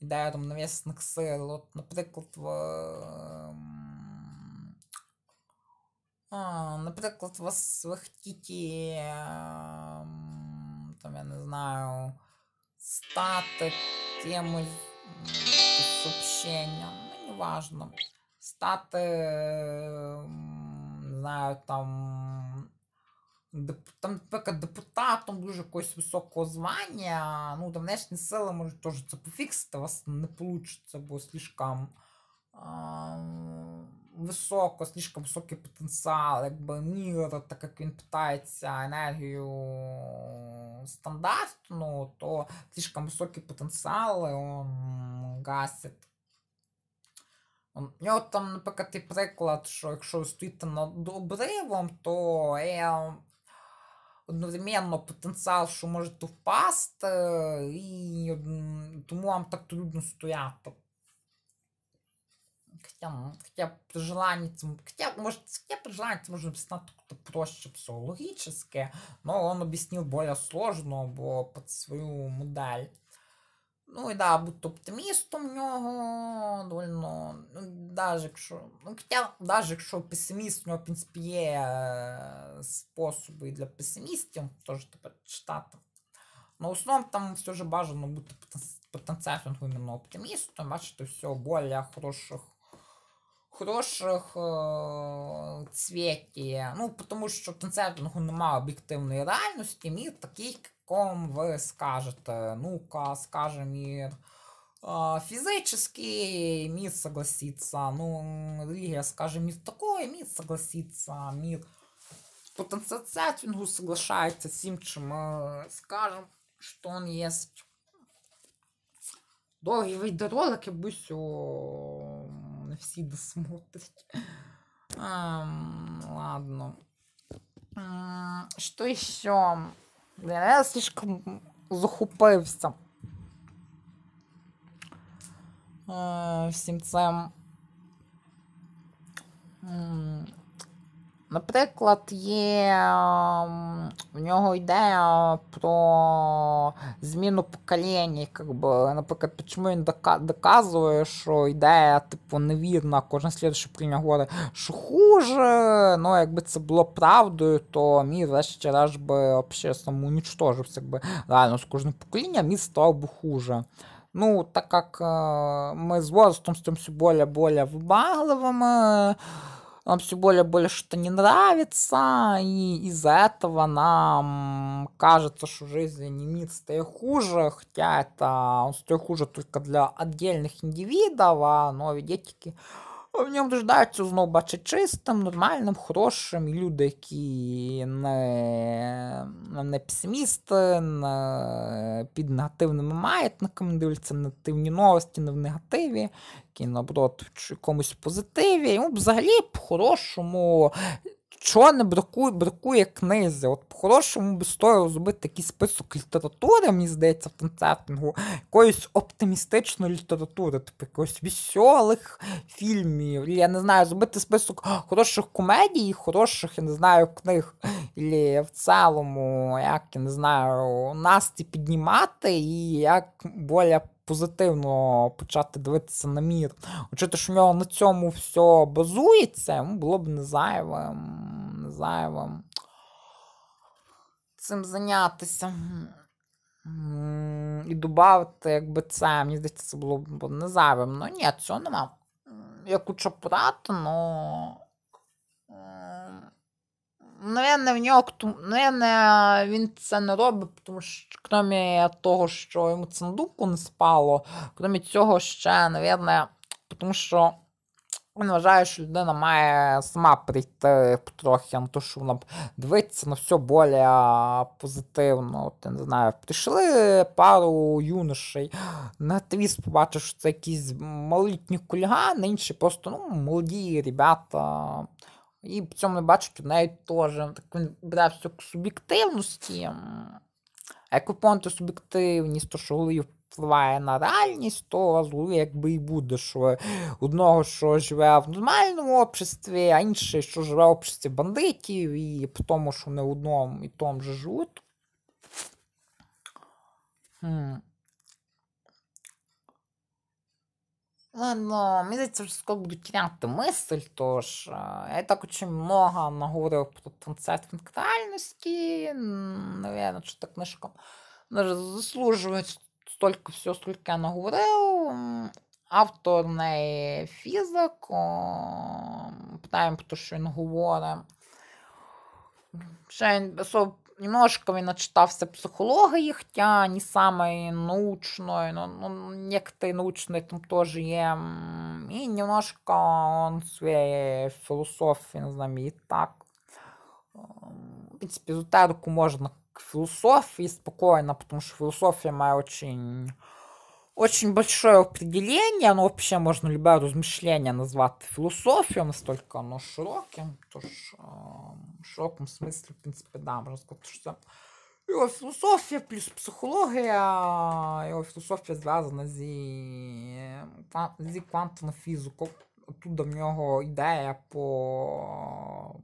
Ідея там навісних сил. От, наприклад, в. Ем, а, Наприклад, вас ви хотіті, ем, там, я не знаю, стати темою сообщення, ну, не важно. Стати, ем, не знаю, там там, наприклад, депутатом дуже якогось високого звання, ну там внешні сили можуть теж це пофіксити, у вас не вийде, бо слишком а, високо, слишком високий потенціал, якби мір, так як він питається енергію стандартну, то слишком високий потенціал, він гасить. У нього там, наприклад, і приклад, що якщо ви стоїте над обривом, то е, одновременно потенціал, що можете впасти, э, і тому вам так трудно стояти. Хоча, хоча при желанні це, хоча, може, хоча при желанні це можна об'яснити проще психологічне, але він об'яснив більш сложно, бо під свою модель. Ну і да, будь оптиміст у нього довольно. Ну, навіть якщо. Ну, хоча, навіть якщо песиміст, у нього, в принципі, є е, способи для песимістів, теж тепер читати. Но ну, в основному там все ж бажано бути потенціально іменно оптимістом, бачити все більше хороших хороших е цвіті. Ну, тому що в немає об'єктивної реальності, мір такий, языком вы скажете, ну-ка, скажем, мир физически мир согласится, ну, религия, скажем, мир такой, мир согласится, мир по соглашается с тем, чем мы скажем, что он есть. долгий вийде ролик, я боюсь, не всі досмотрять. Ем, ладно. Что еще? Я слишком захупився. Всім цем. Наприклад, є ем, в нього ідея е, про зміну поколінь, якби, наприклад, чому він доказує, що ідея, типу невірна, кожен слідчий про говорить, що хуже. Ну, якби це було правдою, то мій врешті-решт би саму унічтожився. Якби реально з кожним поколінням мій став би хуже. Ну, так як е, ми з возрастом з цим все более более вибагливими. нам все более и более что-то не нравится, и из-за этого нам кажется, что жизнь анимит стоит хуже, хотя это он стоит хуже только для отдельных индивидов, а новые детики в ньому дождаться знову бачить чистим, нормальним, хорошим. Люди, які не не песимісти, не під негативними маятниками, дивляться негативні новості, не в негативі, які наоборот в якомусь позитиві. Йому ну, взагалі по-хорошому що не бракує бракує книзі. От по-хорошому би стоїло зробити такий список літератури, мені здається, в концертингу, якоїсь оптимістичної літератури, типу якихось веселих фільмів. Я не знаю, зробити список хороших комедій, хороших, я не знаю, книг. І в цілому, як я не знаю, настрій піднімати і як боля позитивно почати дивитися на мір, учити, що в нього на цьому все базується, було б не зайвим, не зайвим цим зайнятися. І додати, якби це, мені здається, це було б не зайвим. Ну ні, цього нема. Як куча порад, але Наверное, в нього, наверное, він це не робить, тому що крім того, що йому цендуку не спало, крім цього ще, наверное, тому що він вважає, що людина має сама прийти трохи на те, що вона дивиться на все більш позитивно. От, я не знаю, прийшли пару юношей, на твіст побачив, що це якісь малолітні кульгани, інші просто ну, молоді ребята. І в цьому не бачить у неї теж. Так ну, він бере к суб'єктивності. А як ви помните суб'єктивність, то що Луї впливає на реальність, то злує якби і буде, що одного, що живе в нормальному обществі, а інше, що живе в обществі бандитів, і по тому, що не в одному і тому же живуть. Хм. Ладно, мне тяжело будет мысль, тож я так очень много наговорив про концепт функціональності. наверное, что-то книжка даже заслуживает столько все, скільки я наговорив. Автор не фізик, питаємо про те, що він говорить. Ще він немножко він начитався психології, хоча не саме научної, ну, ну некоторые научные там тоже є. І немножко он своєї філософії, не знаю, і так. В принципі, эзотерику можна к філософії спокійно, тому що філософія має очень очень большое определение, оно вообще можно любое размышление назвать философией, настолько оно широким, то ж, в широкому смислі, в принципі, да, можна сказать, що це його філософія плюс психологія, його філософія зв'язана зі, зі квантовою фізикою. Оттуда в нього ідея по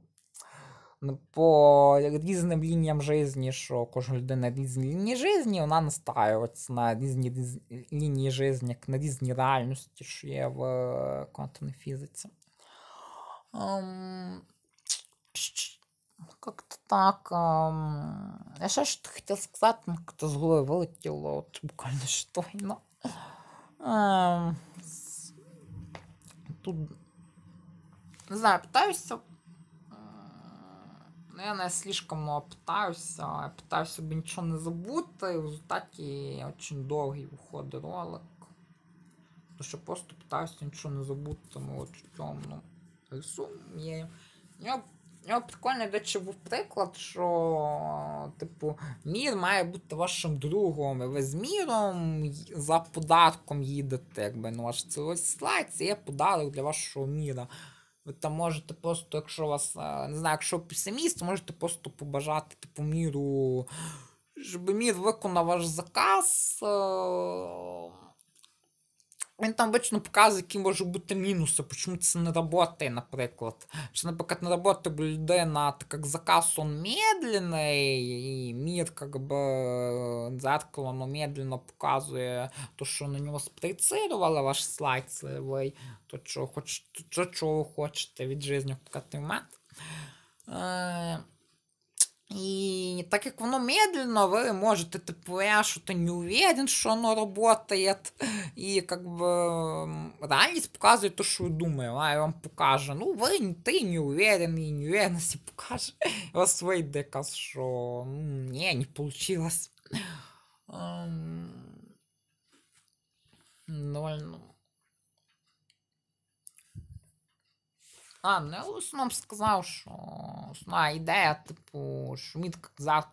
Ну, по різним лініям житті, що кожна людина різні лінії житті, вона настаюється на різні, різні лінії житті, як на різні реальності, що є в квантовій фізиці. Um, Как-то так. Um, я ще що хотів сказати, але ну, то з голови вилетіло от буквально щойно. Um, тут не знаю, питаюся Ну, я не слишком пытаюся, пытаюся би нічого не забути. В результаті дуже довгий виходить ролик. Тому що просто питаюся нічого не забути ну, темну рису. Я, я нього прикольний, до речі, був приклад, що, типу, мір має бути вашим другом. І ви з міром за подарком їдете, якби ну, ваш цілий слайд, це є подарок для вашого міра. Ви там можете просто, якщо вас е, не знаю, якщо песиміст, можете просто побажати типу міру, щоб мір виконав ваш заказ. Е, він там вечно показує, які можуть бути мінуси, чому це не працює, наприклад. Чи, наприклад, не працює, бо людина, так як заказ он медленний, і мір как би, дзеркало ну, медленно показує то, що на нього сприцирували ваш слайд сливий, то чого хочете, то, чого хочете від життя в такий момент. Е, І так как оно медленно, Вы, может, типу, я що то не уверен, что оно работает? И как бы реальність показує то, что я думаю, вона я вам покаже. Ну, вы, ты не уверен, і не уверенность і покаже. У вас вийде якась, що ні, не получилось. Довольно. А, ну, в нам сказав, що основна ідея, типу, Шмітка казав,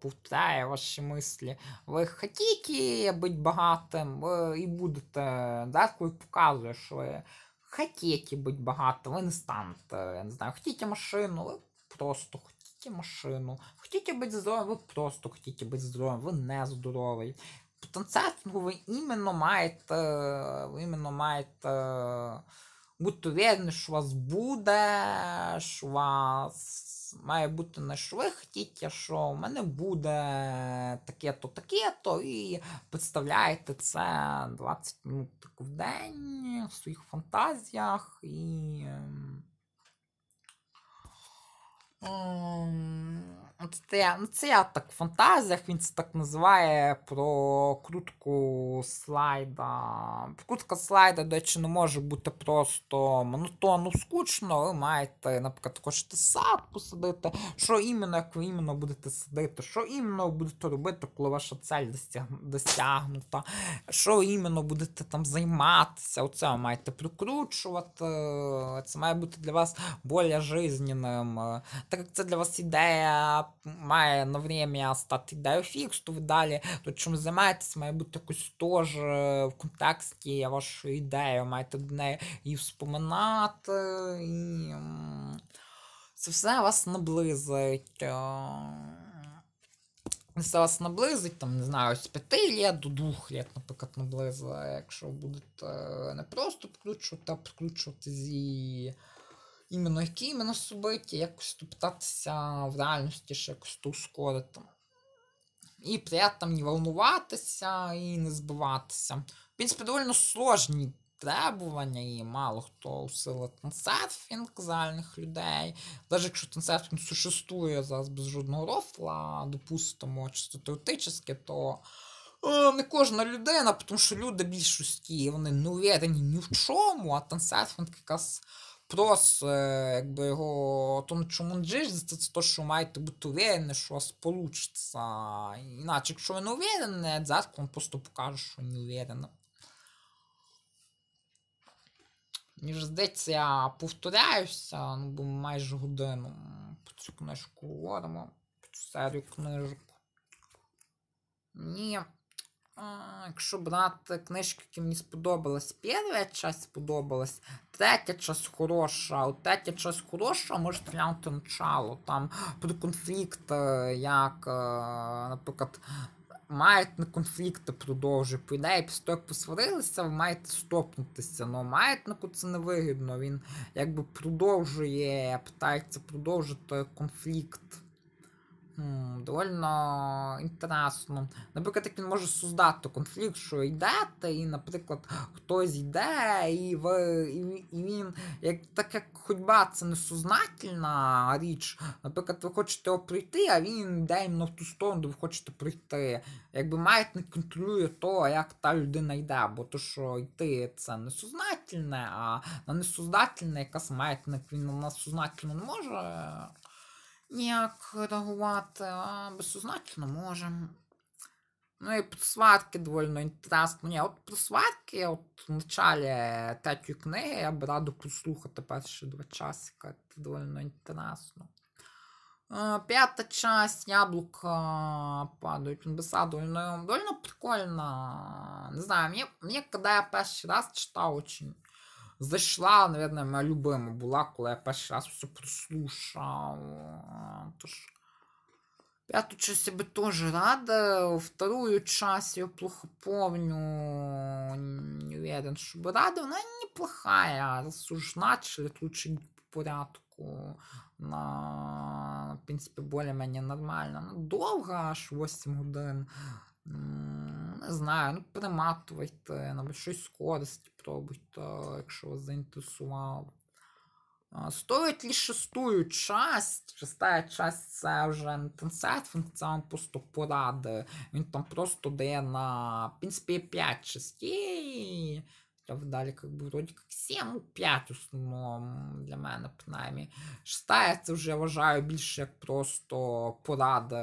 повторяє ваші мислі. Ви хотіте бути багатим, ви і будете. Деколи показує, що ви хотіте бути багатим, ви не станете, я не знаю, хотіте машину, ви просто хотіте машину. Хотіте бути здоровим, ви просто хотіте бути здоровим, ви не здоровий. Потенціатингу ви іменно маєте, ви іменно маєте. Будьте уверені, що вас буде, що вас має бути не швихтіть, що в мене буде таке-то, таке-то, і представляєте це 20 минут в день в своїх фантазіях і. Ем, це, ну, це я так в фантазіях, він це так називає про крутку слайда. Крутка слайда, до речі, не може бути просто монотонно скучно. Ви маєте, наприклад, хочете сад посадити, що іменно, як ви іменно будете садити, що іменно будете робити, коли ваша цель досягнута, що іменно будете там займатися, оце ви маєте прикручувати. Це має бути для вас более жизненним. Так як це для вас ідея має на время стати DirectX, то ви далі то чим займаєтесь, має бути якось теж е, в контексті вашої ідеї, маєте до неї і вспоминати. і Це все вас наблизить. Е. Це вас наблизить, там, не знаю, з 5 літ до 2 літ, наприклад, наблизить, якщо будете е, не просто підключувати, а підключувати зі іменно які іменно собиття, якось топтатися в реальності, ще якось то ускорити. І при цьому не волнуватися і не збиватися. В принципі, доволі сложні требування, і мало хто усилив танцерфінг, загальних людей. Навіть якщо тансерфінг существує зараз без жодного рофла, допустимо, чисто теоретично, то не кожна людина, тому що люди більшості вони не уверені ні в чому, а тансерфінг якраз. Прос, е, якби його тому чому джиж, це, то те, що маєте бути уверені, що у вас получиться. Іначе, якщо ви не уверені, зараз вам просто покаже, що не уверені. Мені здається, я повторяюся, ну бо майже годину по цю книжку говоримо, по цю серію книжок. Ні. Якщо брати книжки, які мені сподобались, перша часть сподобалась, третя часть хороша, от третя часть хороша, може глянути начало. Там про конфлікт, як, е, наприклад, мають на конфлікти продовжує, по ідеї, після того, як посварилися, ви маєте стопнутися. Ну, маятнику це невигідно, він якби продовжує, питається продовжити конфлікт довольно інтересно. Наприклад, як він може создати конфлікт, що йдете, і, наприклад, хтось йде, і ви, і, він, як так як ходьба це несознательна річ, наприклад, ви хочете його прийти, а він йде іменно в ту сторону, де ви хочете прийти. Якби маятник контролює то, як та людина йде, бо то, що йти це несознательне, а на несознательне якась маятник він на сознательно не може. Як реагувати безсозначно можемо. Ну і про сварки доволі інтересно. Ні, от про сварки, от в началі третьої книги я б радив послухати перші два часика. Це доволі інтересно. Е, п'ята часть яблука падають небеса, довольно, довольно прикольно. Не знаю, мені, мені коли я перший раз читав, очень зашла, наверное, моя любимая була, коли я перший раз все прослушав. Тож... Я тут щось себе теж рада. Вторую часть я плохо помню. Не уверен, щоб рада. Вона неплохая. Раз уж начали, тут ще по порядку. На, в принципі, більш-менш нормально. Ну, аж 8 годин. Не знаю, ну приматуйте, на щось скорості користі пробуйте, якщо вас заінтересувало. Стоїть лише шестую часть. Шестая часть це вже не трансет, це вам просто поради. Він там просто дає на в принципі, 5 частей вдалі, как бы, вроді як 7, 5 основному для мене, принаймні. Шестая це вже вважаю більше як просто порада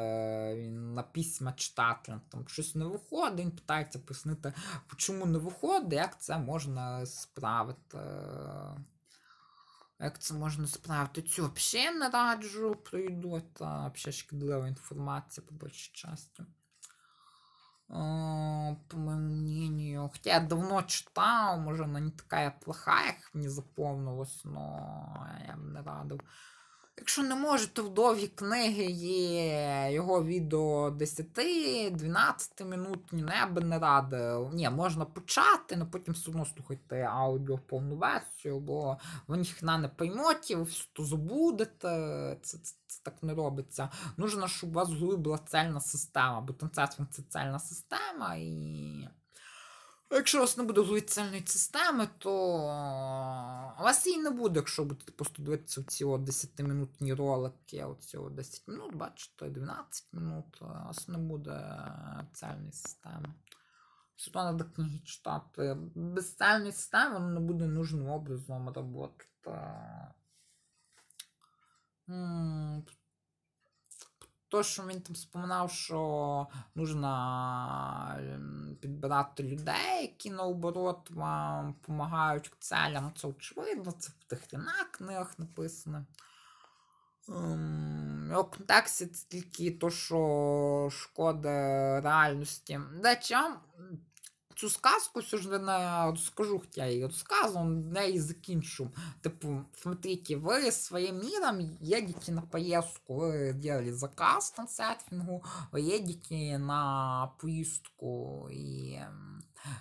э, на письма читателям. Там щось не виходить, він питається пояснити, чому не виходить, як це можна справити. Э, як це можна справити? Цю взагалі не раджу пройду, та взагалі шкідлива інформація по більшій часті. Е, по моему мнению. Хотя я давно читал, может, она не такая плохая, как мне запомнилось, но я бы не радив. Якщо не можете, в довгі книги є його відео 10-12 минутні, не би не радив. Ні, можна почати, але ну, потім все одно слухайте аудіо в повну версію, бо ви ніхна не поймете, ви все то забудете. Це, це, це так не робиться. Нужно, щоб у вас була цельна система, бо танцет це цельна система і. Якщо у вас не буде глицельної системи, то у вас її не буде, якщо будете просто дивитися ці 10-минутні ролики, оці 10 ну, минут, бачите, 12 минут, у вас не буде цельної системи. Сюди треба книги читати. Без цельної системи воно не буде нужним образом роботи то, що він там споминав, що нужно ем, підбирати людей, які наоборот вам допомагають целям, це очевидно, це в тих на книгах написано. Ем, його контексті це тільки то, що шкода реальності. Дача цю сказку сюждена, скажу, хотя ее сказку, да и закинчу. Типу, смотрите, вы своим миром едете на поездку, вы делали заказ на серфингу, вы едете на поездку и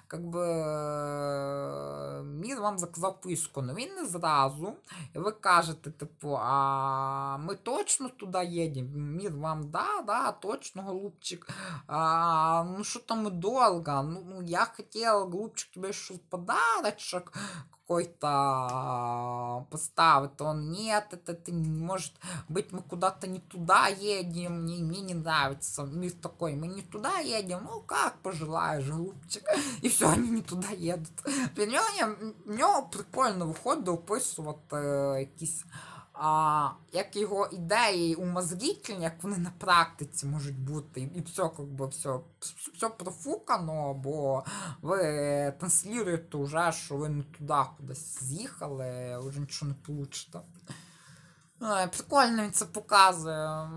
как би, э, він вам заказав поїздку, але він не зразу. І ви кажете, типу, а ми точно туди їдемо. Він вам, да, да, точно, голубчик. А, Ну що там і долго? Ну, ну я хотіла, голубчик, тебе щось подарочок. какой-то а, поставит, он нет, это, это может быть мы куда-то не туда едем, мне, мне не нравится, мир такой, мы не туда едем, ну как пожелаешь, голубчик, и все, они не туда едут. Для нього, нього прикольно виходить описувати э, якісь а, як його ідеї умозрічення, як вони на практиці можуть бути, і все якби, все, все профукано, бо ви транслюєте вже, що ви не туди кудись з'їхали, вже нічого не получите. Прикольно він це показує.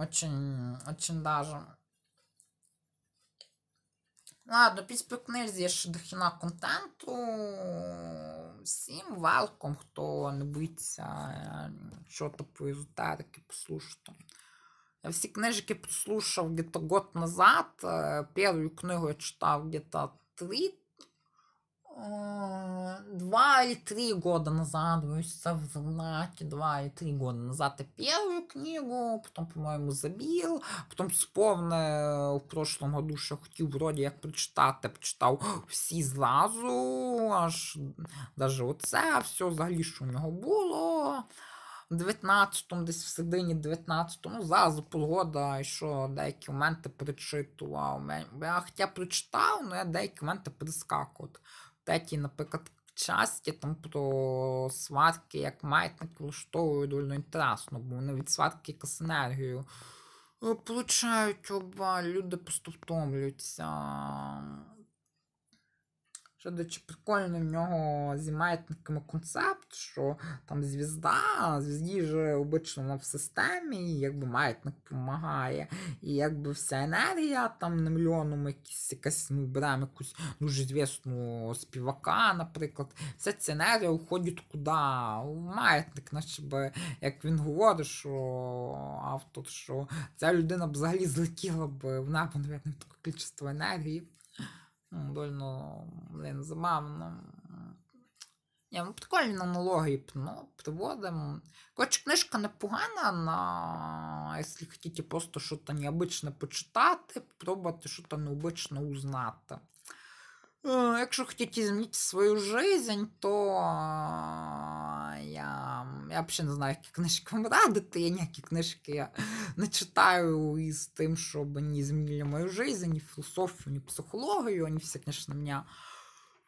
Очень, очень даже. Ладно, під книжці є ще дохіна контенту. Всім велком, хто не боїться чого е, то по езотерики послушати. Я всі книжки послушав где-то год назад. Е, першу книгу я читав где-то 3 Э, два или три года назад, вы в знаке, два или три года назад я первую книгу, потом, по-моєму, забил, потом спорне э, в прошлом году, що хотів вроді як прочитати, прочитав всі зразу, аж даже оце, все взагалі, що в нього було. 19-му, десь в середині 19-му, ну, зараз що деякі моменти перечитував. Я хоча прочитав, але я деякі моменти перескакував статті, наприклад, часті там про сварки, як маятник влаштовують доволі інтересно, бо вони від сварки якась енергію е, получають оба люди просто втомлюються. Що до прикольно в нього знімають такий концепт, що там звізда, звізді ж обичному в системі, і якби маятник допомагає. І якби вся енергія там на мільйонному якісь якась, ну, беремо якусь дуже ну, звісну співака, наприклад, вся ця енергія уходить куди? У маятник, наче би, як він говорить, що автор, що ця людина б взагалі злетіла б в небо, навіть таке кількість енергії довольно блин, забавно. Ні, ну прикольні аналогії ну, приводимо. Коротше, книжка непогана, на... якщо хочете просто щось необичне почитати, пробувати щось необичне узнати. Э, якщо хотіти змінити свою жизнь, то я я взагалі не знаю, які книжки вам радити. Я ніякі книжки я не читаю із тим, щоб не змінили мою жизнь, ні філософію, ні психологію, вони всі, звісно, мене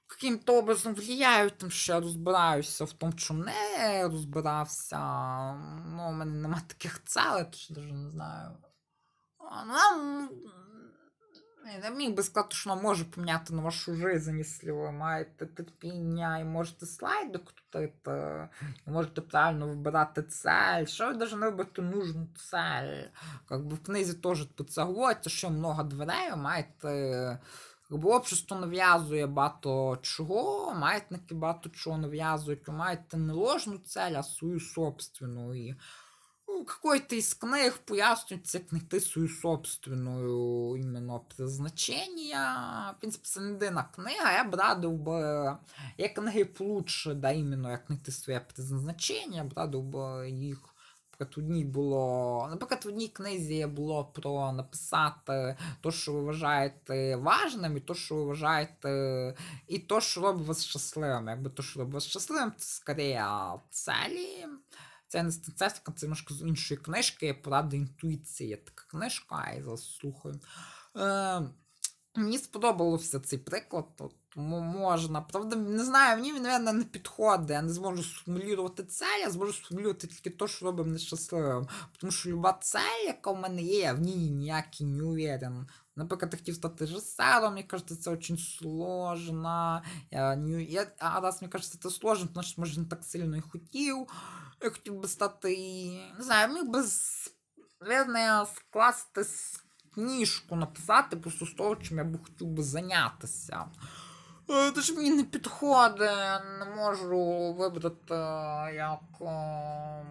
каким-то образом влияють, тому що я розбираюся в тому, що не розбирався. Ну, У мене немає таких целей, тож навіть не знаю. Ну, я міг би сказати, що вона може поміняти на вашу жизнь, якщо ви маєте терпіння і можете слайди крутити, і можете правильно вибирати цель, що ви навіть вибрати нужну цель. Как би в книзі теж про це говориться, що много дверей, ви маєте. Якби э, общество нав'язує багато чого, маєте багато чого нав'язують, ви маєте не ложну цель, а свою собственну ну, какой-то из книг пояснюється книгтисою собственною іменно призначення. В принципі, це не єдина книга. Я б радив би, є книги получше, да, іменно як книгти своє призначення, я б радив би їх наприклад, одній було, наприклад, в одній книзі було про написати то, що ви вважаєте важним, і то, що ви вважаєте, і то, що робить вас щасливим. Якби то, що робить вас щасливим, це скоріше целі. Це не статистика, це немножко з іншої книжки, порада інтуїції. Така книжка, я зараз слухаю. Е, Мені сподобався цей приклад, тому можна. Правда, не знаю, мені він, мабуть, не підходить. Я не зможу сформулювати це, я зможу сформулювати тільки те, що робимо мене щасливим. Тому що люба цель, яка в мене є, я в ній ніякий не уверен. Наприклад, я хотів стати режисером, мені кажется, це очень сложно. Я, не... Ну, я, а раз мені кажется, це сложно, то значить, може, не так сильно і хотів. Я хотів би стати, не знаю, міг би, наверное, скласти книжку, написати просто з того, чим я б хотів би зайнятися. Це ж мені не підходить, не можу вибрати е, як. Е,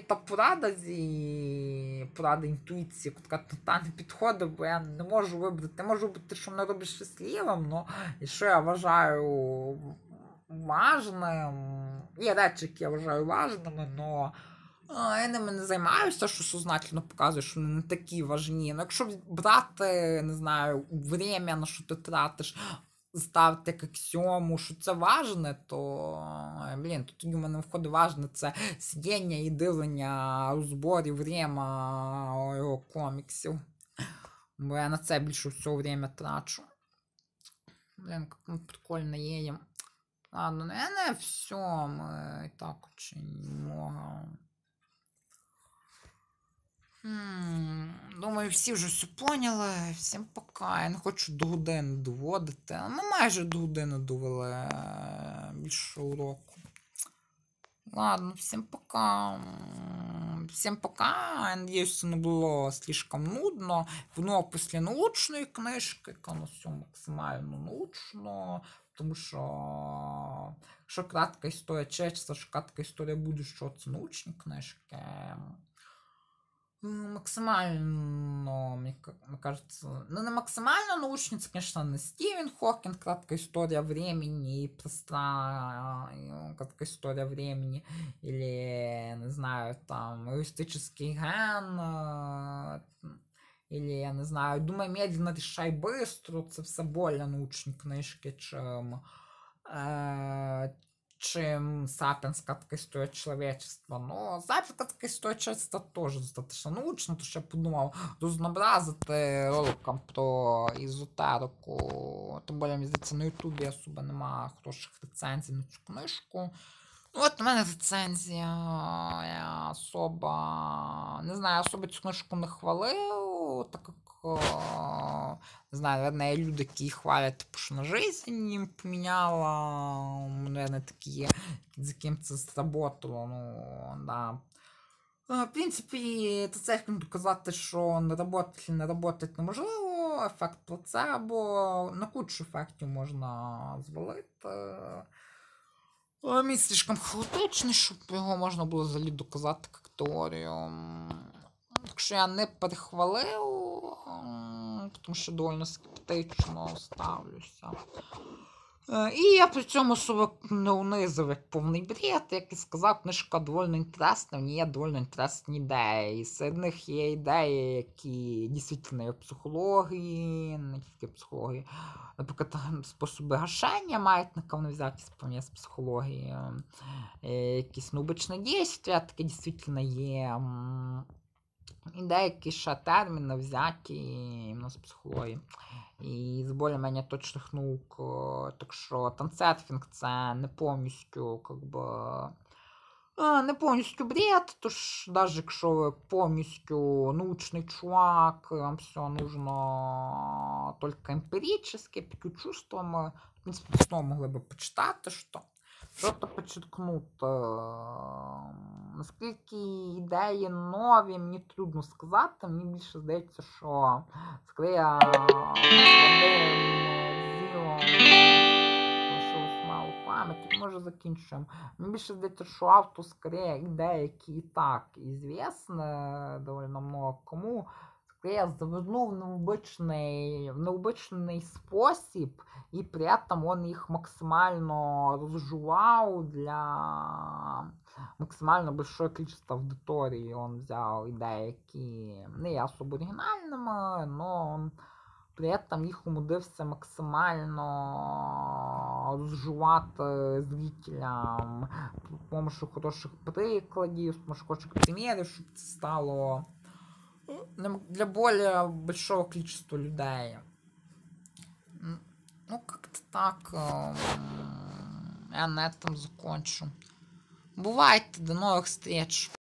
та порада зі порада інтуїції, яка та не підходить, бо я не можу вибрати, не можу вибрати, що мене робить щасливим, але і що я вважаю важним. Є речі, які я вважаю важними, але я ними не займаюся, що сознательно показує, що вони не такі важні. Ну, Якщо брати, не знаю, время, на що ти тратиш, Ставте як сьому, що це важне, то блін, тут у мене входить важне це сидіння і дивлення у зборі врема його коміксів. Бо я на це більше всього время трачу. Блін, як прикольно є. Ладно, ну не все, ми і так очень много. Думаю, всі вже все поняли. Всім пока. Я не хочу до години доводити. Ми ну, майже до години довели е, більше уроку. Ладно, всім пока. Всім пока. Я надеюсь, це не було слишком нудно. Воно ну, після научної книжки, яка на все максимально научно. Тому що що кратка історія чечеться, що кратка історія що це научні книжки. Ну, максимально, мне, кажется, ну, на максимально научница, конечно, на Стивен Хокинг, краткая история времени, и простая ну, краткая история времени, или, не знаю, там, юристический ген, э, или, я не знаю, думай медленно, решай быстро, это все более научні книжки, чим, е, э, Чим чем сапиенська історія чоловічества. Ну, така історія человечества теж достатньо научна, тому що я подумав рознообразити роликом про ізотерику. Тим більше, мені здається, на Ютубі особо немає хороших рецензій на цю книжку. Ну, от у мене рецензія. Я особо не знаю, особо цю книжку не хвалив, так як Э, не знаю, наверное, люди, які хвалять, типу, що на жизнь їм поміняла. Наверное, такі, за ким це сработало, ну, да. Ну, в принципі, це церкві доказати, що не работать чи не работать неможливо, ефект плацебо, на кучу ефектів можна звалити. Э. Міст слишком хаотичний, щоб його можна було взагалі доказати як теорію. Так що я не перехвалив тому що доволі скептично ставлюся. Е, і я при цьому себе не унизив як повний бред, як і сказав, книжка доволі інтересна, в ній є доволі інтересні ідеї. серед них є ідеї, які дійсно є психології, не тільки психології, наприклад, способи гашення маятника, вони взяті з психології, е, якісь необичні дійства, таке дійсно є. І деякі ще терміни взяті в нас психології. І з більш-менш точних наук. Е, так що танцетфінг це не повністю как би, е, не повністю бред, тож навіть якщо ви повністю научний чувак, вам все нужно тільки емпірично, під чувствами, е, в принципі, знову могли б почитати. що Что-то підчеркнути, наскільки ідеї нові, мені трудно сказати. Мені більше здається, що скрия щось мало пам'яті, може закінчуємо. Мені більше здається, що авто скорее ідеї, які і так і звісне доволі много кому протез ну, в необычный, в необычный способ, и при этом он их максимально разжевал для максимально большое количество аудитории. Он взял идеи, які не є особо оригінальними, но он при этом їх умудрився максимально розжувати э, зрителям з допомогою хороших прикладів, з допомогою хороших примірів, щоб це стало для более большого количества людей. Ну, как-то так. Эм, я на этом закончу. Бывает, до новых встреч.